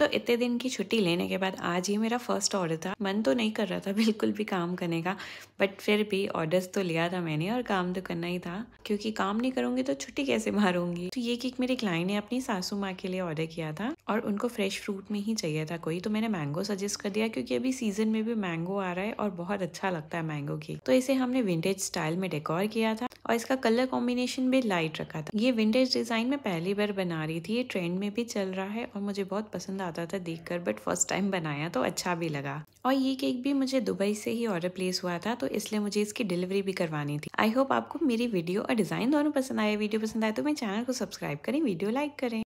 तो इतने दिन की छुट्टी लेने के बाद आज ही मेरा फर्स्ट ऑर्डर था मन तो नहीं कर रहा था बिल्कुल भी काम करने का बट फिर भी ऑर्डर्स तो लिया था मैंने और काम तो करना ही था क्योंकि काम नहीं करूंगी तो छुट्टी कैसे मारूंगी तो ये केक मेरी क्लाइंट ने अपनी सासू माँ के लिए ऑर्डर किया था और उनको फ्रेश फ्रूट में ही चाहिए था कोई तो मैंने मैंगो सजेस्ट कर दिया क्योंकि अभी सीजन में भी मैंगो आ रहा है और बहुत अच्छा लगता है मैंगो केक तो इसे हमने विंटेज स्टाइल में डेकोर किया था और इसका कलर कॉम्बिनेशन भी लाइट रखा था ये विंटेज डिजाइन में पहली बार बना रही थी ये ट्रेंड में भी चल रहा है और मुझे बहुत पसंद आ आता था देखकर बट फर्स्ट टाइम बनाया तो अच्छा भी लगा और ये केक भी मुझे दुबई से ही ऑर्डर प्लेस हुआ था तो इसलिए मुझे इसकी डिलीवरी भी करवानी थी आई होप आपको मेरी वीडियो और डिज़ाइन दोनों पसंद आए वीडियो पसंद आए तो मेरे चैनल को सब्सक्राइब करें वीडियो लाइक करें